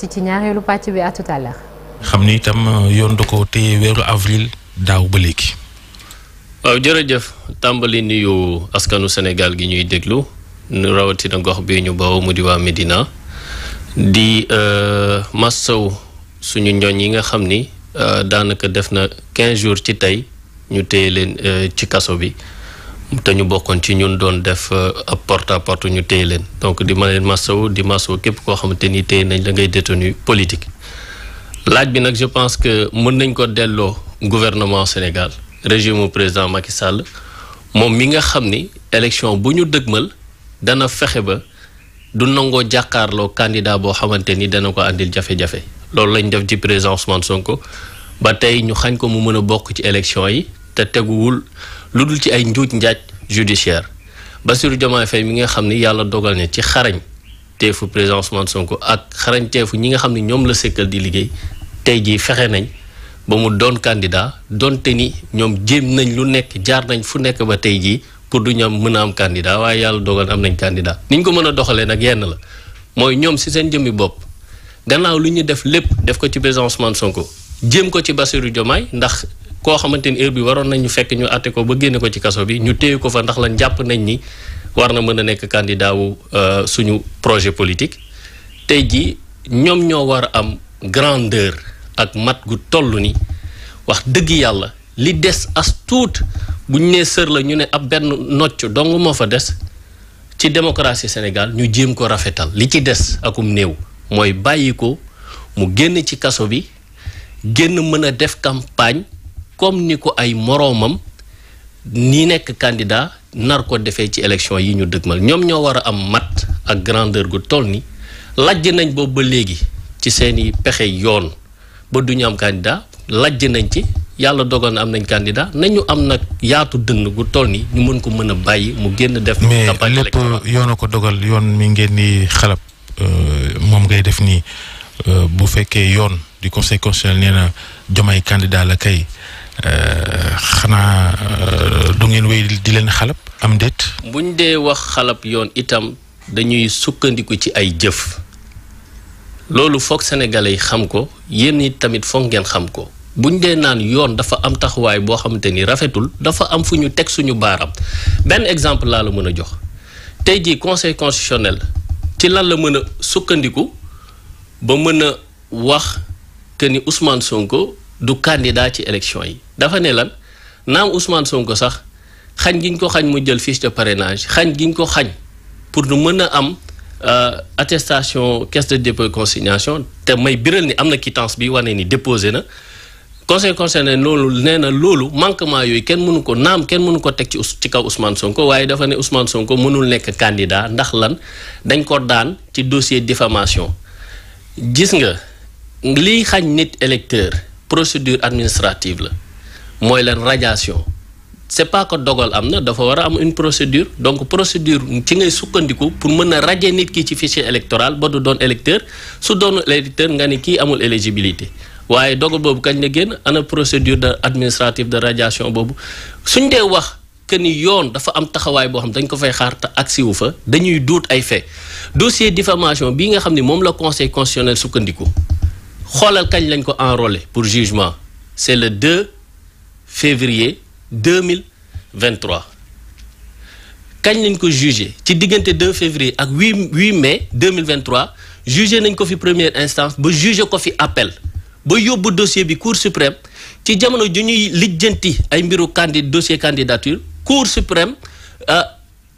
si ci ñaareelu pàcc bi à xam ni itam euh, yoon da ko téye weeru avril daaw ba léegi. waaw jërëjëf tàmbali nuyu askanu senegal gi ñuy déglu rawatina gox bi ñu bawoo mu di waa Medina di euh, massaw suñu ñooñ yi nga xam ni euh, daanaka def na quinze jours ci tey ñu téye leen ci kaso bi. te ñu bokkoon ci ñun doon def euh, ab porte à ñu téye leen donc di ma leen wu di masawu képp koo xamante ni téye nañ la ngay détenu politique. laaj bi nag je pense que mën nañ ko delloo gouvernement Sénégal régime mu président Macky Sall moom mi nga xam ni élection bu ñu dëgmal dana fexe ba du nangoo jàkkaarloo candidat boo xamante ni dana ko àndil jafe-jafe loolu lañ def ci président Ousmane Sonko ba tey ñu xañ ko mu mën a bokk ci élection yi lu dul ci ay njuuj njaaj judiciaire Bassirou Diomaye Faye mi nga xam ne yàlla dogal ne ci xarañ teefu président Ousmane Sonko ak xarañ teefu ñi nga xam ne ñoom la sëkkal di liggéey tey jii fexe nañ ba mu doon candidat donte ni ñoom jéem nañ lu nekk jaar nañ fu nekk ba tey jii pour du ñu am mën a am candidat waaye yàlla dogal am nañ candidat niñ ko mën a doxalee nag yenn la mooy ñoom si seen jëmmi bopp gannaaw lu ñu def lépp def ko ci président Ousmane Sonko jéem ko ndax ko xamanteni heure bi waron nañu fekk ñu atté ko ba génné ko ci kasso bi ñu téye ko fa ndax lan japp nañ ni war na candidat wu euh, suñu projet politique tay ji ñom ño war am grandeur ak mat gu tollu ni wax deug yalla li dess as tout bu ñu sœur la ñu né ab ben dong mo fa des ci démocratie Sénégal ñu jëm ko rafetal li ci dess akum néw moy bayiko mu génn ci kasso bi génn mëna def campagne comme ni ko ay moroomam ni nekk candidat nar ko defee ci élection yi ñu dëgmal ñoom ñoo war a am mat ak grandeur gu toll ni lajj nañ boobu ba léegi ci seeni pexe yoon ba du ñu am candidat lajj nañ ci yàlla dogal na am nañ candidat nañu am nag yaatu dënn gu toll ni ñu mën ko mën a bàyyi mu génn def. campagne mais lépp yoon a ko dogal yoon mi ngeen di xalab euh, moom ngay def nii euh, bu fekkee yoon di conseil constitutionnel nee na jomay la kay. Euh, xanaa euh, du ngeen wéy di leen xalab am déet. buñ dee wax xalab yoon itam dañuy sukkandiku ci ay jëf loolu foog sénégalais yi xam ko yéen it tamit foog ngeen xam ko buñ dee naan yoon dafa am taxawaay boo xamante ni rafetul dafa am fu ñu teg suñu baaram benn exemple laa la mën a jox tey jii conseil constitutionnel ci lan la mën a sukkandiku ba mën a wax que ni Ousmane Sonko du candidat ci élection yi. dafa ne lan naam Ousmane Sonko sax xañ giñ ko xañ mu jël fiche de parrainage xañ giñ ko xañ pour nu mën a am euh, attestation caisse de dépôt consignation te may biral ni am na quittance bi wane ni déposé na conseil concerné loolu nee na loolu manquement yooyu kenn mënu ko naam kenn mënu ko teg ci ci kaw Ousmane Sonko waaye dafa ne Ousmane Sonko mënul nekk candidat ndax lan dañ ko daan ci dossier diffamation gis nga li xañ nit électeur procédure administrative la moy la radiation c'est pas que dogal amna na dafa wara am une procédure donc procédure ci ngay sukkandiku pour meuna radier nit ki ci fichier électoral ba do doon électeur su don électeur nga ne kii amul éligibilité waye dogal bobu kañ la ana procédure de administrative de radiation bobu suñ dee wax que ni yoon dafa am taxaway bo xam dañ ko fay xaar ta aksi wu fa dañuy duut ay fait dossier diffamation bi nga xamni mom la conseil constitutionnel sukkandiku xoolal kañ lañ ko enrôler pour jugement c'est le 2 février 2023 Quand on ko jugé ci le 2 février à 8 mai 2023 jugé nañ ko fi première instance ba juge ko fi appel ba un dossier de cour suprême ci jamono ju un dossier ay mbiru dossier candidature cour suprême euh,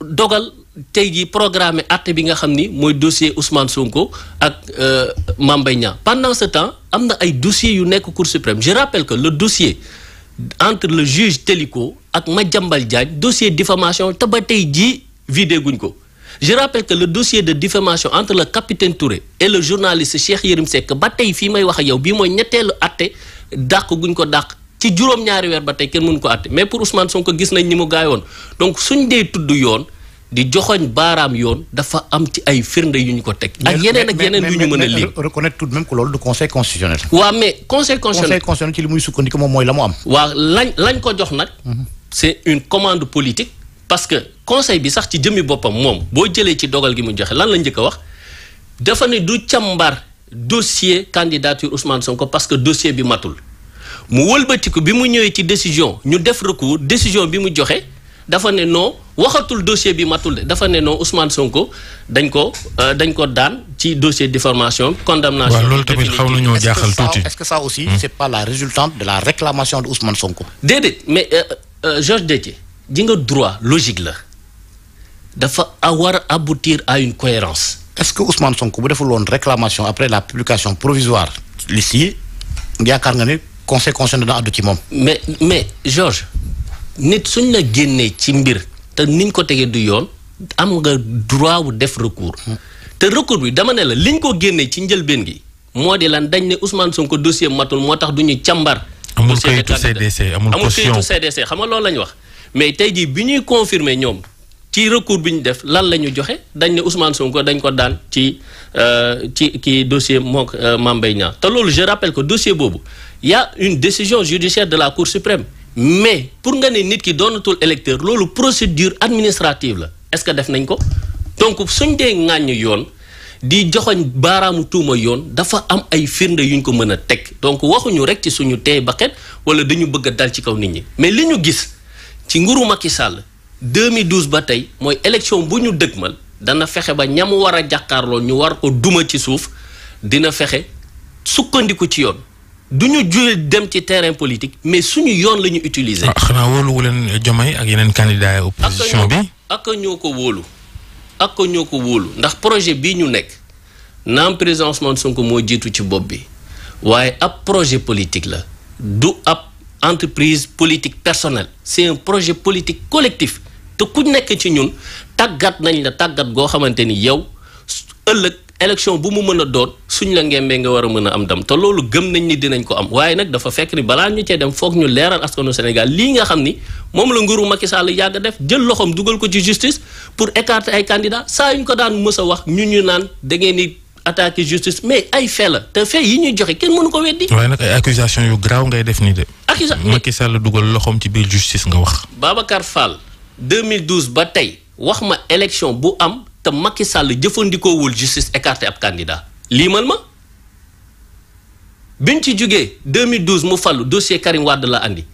dogal le programmé programme dossier Ousmane Sonko et euh, Mame pendant ce temps y y ay dossiers yu au cour suprême je rappelle que le dossier entre le juge Téliko et Madjambal Diagne dossier de diffamation te ba je rappelle que le dossier de diffamation entre le capitaine Touré et le journaliste Cheikh Yirim Sek, que tey fii may wax ak yow bii dak ñetteelu atte dàq guñ ci mais pour Ousmane Sonko gis nañ ni donc suñ tout le di joxoñ baaraam yoon dafa am ci ay firnde yu ñu ko teg. ak yeneen ak yeneen yu ñu mën a lim reconnaître tout de même que loolu du conseil constitutionnel. waaw mais conseil constitutionnel conseil constitutionnel ci li muy sukkandiku moom mooy la mu am. waaw lañ lañ ko jox nag. Mhm. c'est une commande politique. parce que conseil bi sax ci jëmmi boppam moom boo jëlee ci dogal gi mu joxe lan lañ njëkk a wax dafa ne du càmbar dossier candidature Ousmane Sonko parce que dossier bi matul mu wëlbatiku bi mu ñëwee ci décision ñu def recours décision bi mu joxe dafa non waxatul dossier bi matul de dafa non Ousmane Sonko dañ ko euh, dañ ko dan ci dossier déformation, condamnation. waaw tamit ñu jaxal touti est-ce que ça aussi hmm. c'est pas la résultante de la réclamation de Ousmane Sonko. dedet mais euh, euh, Georges Dethié ji nga droit logique la dafa aboutir à une cohérence est-ce que Ousmane Sonko bu deful une réclamation après la publication provisoire ici, ngiakar nga ni conseil constitutionnel de àddu ci mais mais Georges nit suñ la génnee ci mbir té niñ ko tégué du yoon am nga droit wu def recours. té recours bi dama né la liñ ko génnee ci bén gi modi lan dañ né Ousmane Sonko dossier matul moo tax du ñu càmbar. amul kayitu CDC amul kayitu CDC xam nga lool lañ wax. mais tay ji biñuy confirmer ñom ci recours biñ def lan lañu joxé dañ né Ousmane Sonko dañ ko daan ci euh, ci ki dossier mook euh, Mame Mbaye Niang te loolu je rappelle que dossier bobu il y a une décision judiciaire de la Cour suprême. mais pour nga ne nit ki doonatul électeur loolu procédure administrative la est-ce que def nañ ko donc suñ dee ŋàññ yoon di joxoñ baaraamu tuuma yoon dafa am ay firnde yuñ ko mën a teg donc waxuñu rek ci suñu teey baket wala dañu bëgg a dal ci kaw nit ñi mais li ñu gis ci nguuru Macky Sall 2012 ba tey mooy élection bu ñu dëgmal dana fexe ba ñam war a jàkkaarloo ñu war ko duma ci suuf dina fexe sukkandiku ci yoon du ñu dem ci terrain politique mais suñu yoon lañu utiliser. ah xanaa wóoluwu leen Diomaye ak yenen candidat opposition bi ak ñoko wolu ak ñoko wolu ndax projet bi ñu nek naam président Ousmane Sonko mo jitu ci bopp bi waye ab projet politique la du ab entreprise politique personnelle c'est un projet politique collectif te ku nek ci ñun tagat nañ la tagat go xamanteni yow ëllëg. élection bu mu mën a doot suñ la ngembee nga war a mën a am dam te loolu gëm nañ ni dinañ ko am waaye nag dafa fekk ni balaa ñu cee dem foog ñu leeral askanu Sénégal lii nga xam ni moom la nguuru Macky Sall yàgg def jël loxoom dugal ko ci justice pour écarter ay candidats saa yu ko daan mës wax ñu ñu naan da ngeen ni attaquer justice mais ay fait la te fait yi ñuy joxe kenn mënu ko weddi. waaye nag ay yu graaw ngay def nii de. accusation Macky Sall dugal loxoom ci biir justice nga wax. Babacar Fall 2012 ba tey wax ma élection bu am. te Macky Sall la justice écarté ab candidat liimal ma biñ ci En 2012 mu fall dossier Karim Wade la andi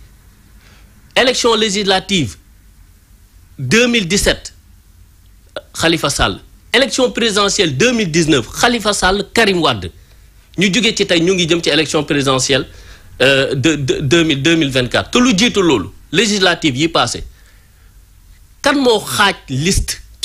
élection législative 2017 Khalifa Sall élection présidentielle 2019 Khalifa Sall Karim Wade ñu avons ci tey ñu ngi jëm ci élection présidentielle euh, de de deux mille te lu législative yi passé kan moo liste.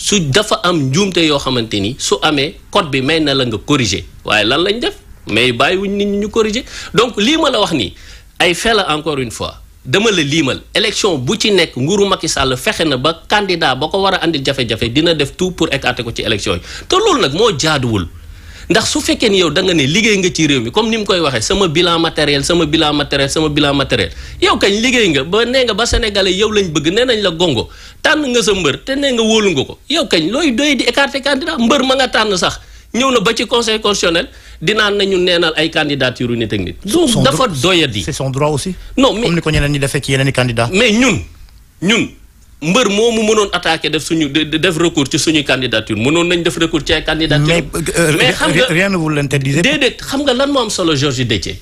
su dafa am njuumte yoo xamante ni su amee code bi may na la nga corriger waaye lan lañ def mais bàyyiwuñ nit ñu corriger donc lii ma la wax nii ay fela encore une fois dama la liimal élection bu ci nekk nguuru Macky sàll fexe na ba candidat ba ko war a andil jafe-jafe dina def tout pour écarter ko ci élection yi te loolu nag moo jaaduwul. ndax su fekkee ni yow da nga ne liggéey nga ci réew mi comme ni mu koy waxee sama bilan matériel sama bilan matériel sama bilan matériel yow kañ liggéey nga ba nee nga ba sénégalais yow lañ bëgg nee nañ la gongo tànn nga sa mbër te nee nga woolu nga ko yow kañ looy doy di écarter candidat mbër ma nga tànn sax ñëw na ba ci conseil constitutionnel dinaan nañu neenal ay candidature yu nit ak nit donc dafa doyadi c'est son droit aussi non mais comme ni ko ñeneen ñi defee ci i candidat mais ñun ñun mbeur momu mënoon attaquer def suñu def recours ci suñu candidature mënoon nañ def recours ci ay candidature mais euh, xam nga rien ne vous l'interdisez déedéet xam nga lan mo am solo Georges Déthié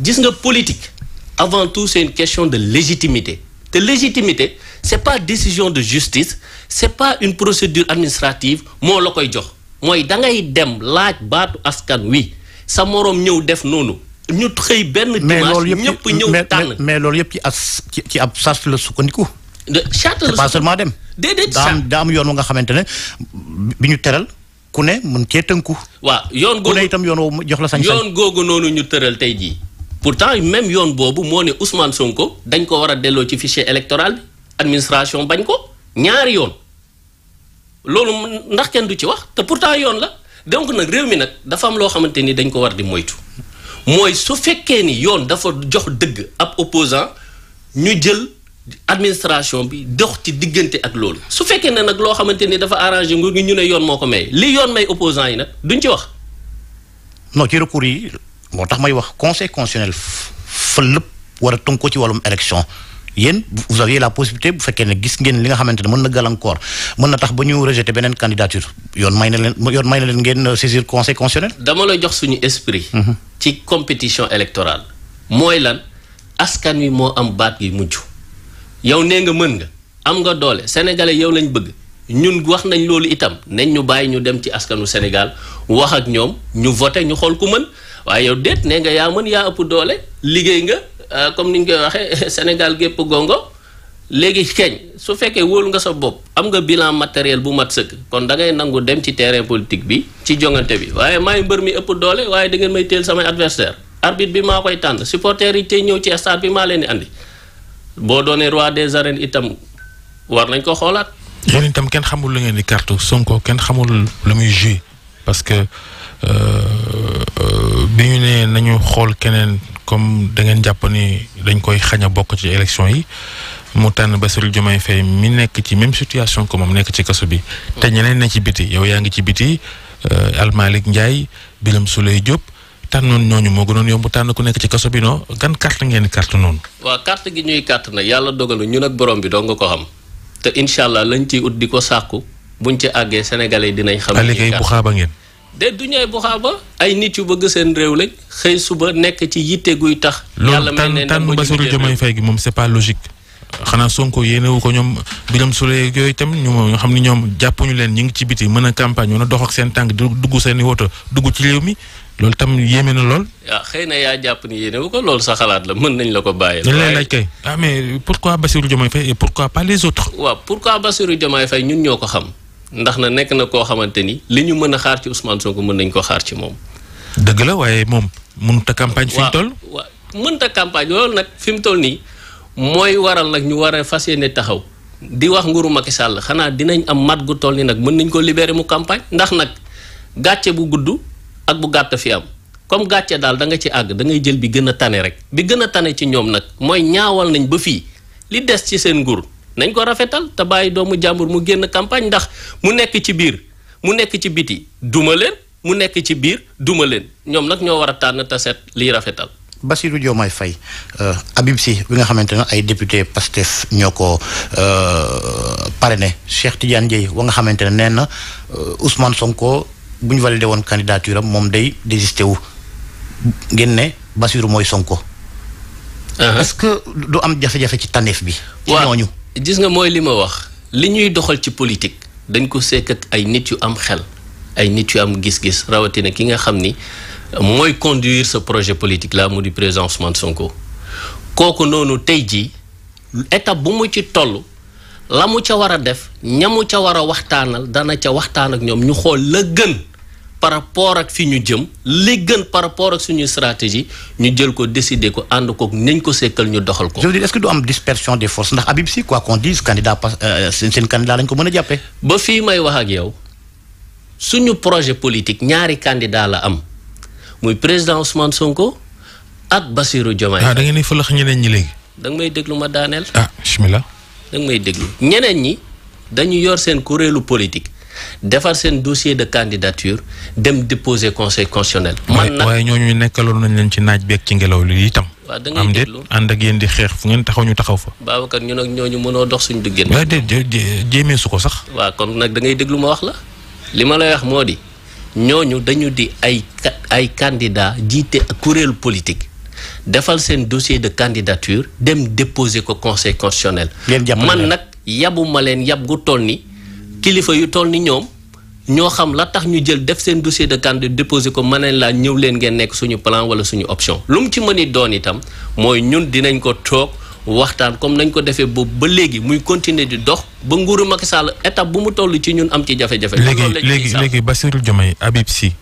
gis nga politique avant tout c'est une question de légitimité te légitimité c'est pas décision de justice c'est pas une procédure administrative mo la koy jox moy da ngay dem laaj baatu askan wi sa morom ñëw def noonu ñu xey ben dimanche ñëpp ñëw tan mais lool yëpp ci as ci ab sas le sukkandiku de charte la. dem. déedéet charte daa yoon nga xamante ne bi ñu teral ku ne mën cee tënku. waaw yoon googu itam yoon woo jox la sañ sañ yoon ñu tëral tey jii. pourtant même yoon boobu moo ne Ousmane Sonko dañ ko war a delloo ci fichier électoral bi bañ ko ñaari yoon loolu ndax kenn du ci wax te pourtant yoon la donc nag réew mi nag dafa am loo xamante ni dañ ko war di moytu mooy su fekkee ni yoon dafa jox dëgg ab opposant ñu jël. administration bi dox ci diggante ak lool su féké né nak lo xamanténi ni dafa arrangé nguur gi ñu ne yoon moko may li yoon may opposant yi nak duñ ci wax. non ci recours yi may wax conseil constitutionnel fa lépp war a ci walum élection yeen vous avez la possibilité bu féké né gis ngeen li nga xamanténi mëna galancor mëna tax ba rejeter benen candidature yoon may na len yoon may na len ngeen saisir conseil constitutionnel. dama lay jox suñu esprit. Mhm. ci compétition électorale. moy lan askan wi mo am baat gi mujj. yow nee nga mën nga am nga doole sénégalais yow lañ bëgg ñun wax nañ loolu itam nañ ñu bàyyi ñu dem ci askanu Sénégal wax ak ñoom ñu voté ñu xool ku mën waaye yow déet nee nga yaa mën yaa ëpp doole liggéey nga euh, comme ni ñu koy waxee Sénégal gépp gongo léegi keñ su fekkee wóolu nga sa bopp am nga bilan matériel bu mat sëkk kon da ngay nangu dem ci terrain politique bi ci jongante bi waaye maay mbër mi ëpp doole waaye da ngeen may teel samay adversaire arbitre bi maa koy tànn supporters yi tey ñëw ci stade bi maa leen di andi boo doonee roi des arènes itam war nañ ko xoolaat. yéen itam kenn xamul lu ngeen di kartu Sonko kenn xamul lu muy joué parce que euh, euh, bi ñu nee nañu xool keneen comme da ngeen jàpp ni dañ koy xañ a bokk ci élection yi mu tànn Bassirou Diomaye Faye mi nekk ci même situation que moom nekk ci kaso bi. Mm. te ñeneen ne ci biti yow yaa ngi ci biti euh, Almalick Ndiaye Birame Souleye Diop. noonu ñooñu moo gënoon yomb tànn ku nekk ci kaso bi noo gan carte ngeen carte noonu. waaw carte gi ñuy carte na yàlla dogalu ñun ak borom bi doo nga ko xam te incha allah lañ ciy ut di ko sàkku buñ ci àggee sénégalais dinañ. xam ne liggéey bu xaaba ngeen. de du ñooy bu xaaba ay nit yu bëgg seen réew lañ xëy suba nekk ci yitte guy tax. yàlla mel ne tànn Bassirou Diomaye Faye gi moom c'est xanaa Sonko yéenewu ko ñoom biram sule yooyu itam ñu xam ne ñoom jàppuñu leen ñu ngi ci biti mën a campagne mën dox ak seen tànk dugg seeni i woto dugg ci réew mi loolu tam yéeme na lool. ah xëy na yaa jàpp ni yéene wu ko loolu sa xalaat la mën nañ la ko bàyyi. dañ lay laaj kay ah mais pourquoi Bassirou Diomaye Faye et pourquoi pas les autres. waaw pourquoi Bassirou Diomaye Faye ñun ñoo ko xam ndax na nekk na koo xamante ni li ñu mën a xaar ci Ousmane Sonko mën nañ koo xaar ci moom. dëgg la waaye moom mënut a campagne. fi mu toll waaw a campagne loolu nag fi mu toll nii mooy waral nag ñu war a fas yéene taxaw. di wax nguuru Macky Sall xanaa dinañ am mat gu toll ni nag mën nañ ko libérer mu campagne ndax nag gàcce bu gudd ak bu gatt fi am comme gàcce dal da nga ci ag da ngay jël bi gëna tané rek bi gëna tané ci ñom nak moy ñaawal nañ ba fi li dess ci seen nguur nañ ko rafetal ta doomu jambour mu génn campagne ndax mu nekk ci biir mu nekk ci biti duma len mu nekk ci biir duma leen ñoom nag ñoo war a set te seet liy rafetal. Bassirou fay euh abib Sy bi nga xamantene ay député Pastef ñoko parene, euh, parrainé Cheikh Tidiane Dièye wa nga xamantene euh, Ousmane Sonko. bu ñu validé won candidature mom moom day désisté wu ngeen ne Bassirou Sonko. Uh-huh. est-ce que du am jafe-jafe ci tanef bi. ñoñu gis nga moy li ma wax li ñuy doxal ci politique dañ ko sekk ak ay nit yu am xel ay nit yu am gis-gis na ki nga xamni moy conduire ce projet politique là mu di président Ousmane Sonko kooku noonu tay ji étape bu mu ci toll. Lamu mu ca war def ñamu mu ca war a waxtaanal dana ca waxtaan ak ñom ñu xol le gën par rapport ak fi ñu jëm li gën par rapport ak suñu stratégie ñu jël ko décider ko and ko ñeñ ko sékkal ñu doxal ko. je veux dire est ce que du am dispersion des forces ndax Habib si quoi qu'on dise candidat pas euh, seen seen candidat lañ ko mëna jappé ba fi may wax ak yow suñu projet politique ñaari candidat la am muy président Ousmane Sonko ak Bassirou Diomaye. ah da ngeen di fëlax ñeneen ñi légui da may déglu ma ah bismillah. danga may déglu ñeneen ñi dañu yor seen kuréelu politique defar seen dossier de candidature dem déposer conseil constitutionnel. man nag waaye ñooñu nekkaloon nañ leen ci naaj beeg ci ngelaw li itam. waaw am déet ànd ak yéen di xeex fu ngeen taxaw ñu taxaw fa. ñu nag ñoo ñu mënoo dox suñu diggante. waaw déet jéemee su ko sax. waa kon nag dangay ngay déglu ma wax la li ma lay wax moo di ñooñu dañu di ay ay candidat jiite kuréelu politique. defal sen dossier de candidature dem déposer ko conseil constitutionnel. man nak yabuma len yab gu toll kilifa yu toll ñom ño xam la tax ñu jël def sen dossier de candidature déposer ko manen la ñew ñëw leen ngeen nek suñu plan wala suñu option. lum ci meuni a doon itam moy ñun dinañ ko tok waxtaan comme nañ ko defee bo ba légui muy continuer di dox ba nguru Macky Sall étape bu mu tollu ci ñun am ci jafé jafé légui légui léegi Bassirou Diomaye Habib Sy.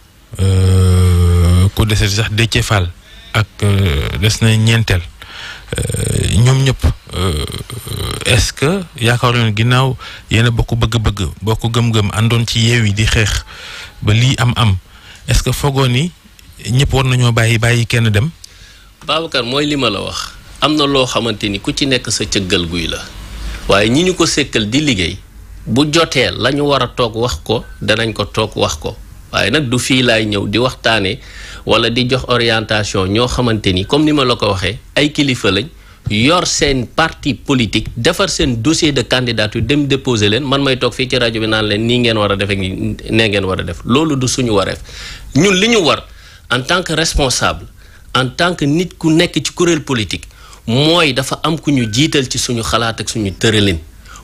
Euh, ko déssé sax Déthié Fall. ak euh, des na ñeenteel euh, ñoom ñëpp euh, est-ce que yaakaar nañu ginnaaw yéen bokk bëgg-bëgg bokk gëm-gëm àndoon ci yeew yi di xeex ba lii am-am est-ce que foogoo ni ñëpp war nañoo bàyyi bàyyi kenn dem. Babacar mooy li ma la wax am na loo xamante ni ku ci nekk sa cëggal guy la waaye ñi ñu ko sékkal di liggéey bu jotee lañu ñu war a toog wax ko danañ ko toog wax ko waaye nag du fii laay ñëw di waxtaanee wala di jox orientation ñoo xamante ni comme ni ma la ko waxee ay kilifa lañ yor seen parti politique defar seen dossier de candidature dem déposer leen man may toog fii ci rajo bi naan leen nii ngeen war a def ak nee ngeen war a def loolu du suñu wareef ñun li ñu war en tant que responsable en tant que nit ku nekk ci kuréel politique mooy dafa am ku ñu jiital ci suñu xalaat ak suñu tëralin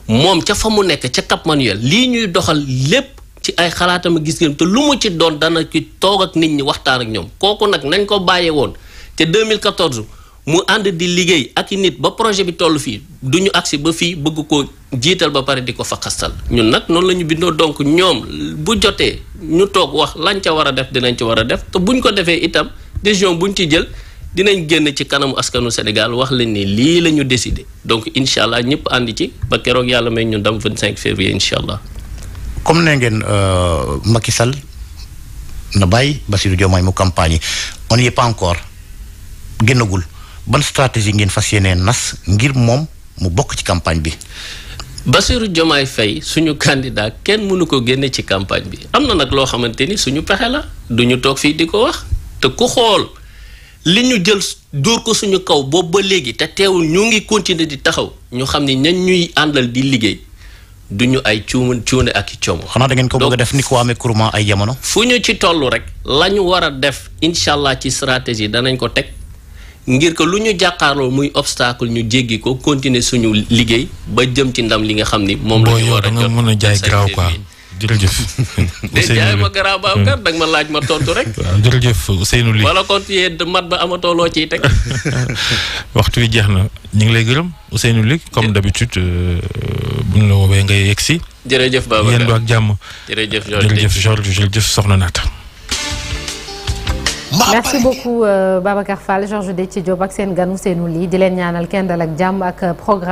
moom ca fa mu nekk ca Cap lii ñuy doxal lépp. ci ay xalaatam a gis ngeen te lu mu ci doon dana ci toog ak nit ñi waxtaan ak ñoom kooku nag nañ ko bàyyee woon te 2014 mu ànd di liggéey ak i nit ba projet bi toll fii du ñu agsi ba fii bëgg ko jiital ba pare di ko fa xastal ñun nag noonu la ñu bindoo donc ñoom bu jotee ñu toog wax lañ ca war a def dinañ ci war a def te buñ ko defee itam décision buñ ci jël dinañ génn ci kanamu askanu Sénégal wax leen ni lii la ñu décidé donc incha allah ñëpp ànd ci ba keroog yàlla may ñu ndam 25 février incha allah. comme nee ngeen euh, Macky Sall na bay Bassirou Diomaye mu campagne on n'y est pas encore gennagul ban stratégie ngeen fassiyene nas ngir mom mu bok ci campagne bi. Bassirou Diomaye Faye suñu candidat ken mënu ko genné ci campagne bi amna nak lo xamanteni suñu pexé la duñu tok fi diko wax te ku xol liñu jël door ko suñu kaw bo ba légui te ñu ngi continuer di taxaw ñu xamni ñan ñuy andal di liggéey. du ñu ay cuun cuune ak i coomo. xanaa da ngeen ko bëgg def ni ko amee kuruma ay jamono. fu ñu ci toll rek la ñu war a def incha allah ci stratégie danañ ko teg ngir ko lu ñu jàkkaarloo muy obstacle ñu jéggi ko continuer suñu liggéey ba jëm ci ndam li nga xam ni moom la ñu war a jot. mën a jaay ko am jërëjëf. Ousseynou ma garaaw ba am kat danga ma laaj ma tontu rek. waaw jërëjëf Ousseynou Ly. wala kon yee mat ba amato lo ci teg. waxtu wi jeex na ngi lay gërëm Ousseynou Ly comme d'habitude euh, bu ñu la woowee ngay yexi si. baba Babacar yéen ak jamm jërëjëf Georges jërëjëf Georges jërëjëf Soxna Naata. merci beaucoup euh, Babacar Fall Georges Dethié Diop ak seen gan Ousseynou Ly di leen ñaanal kenn dal ak jamm ak programme.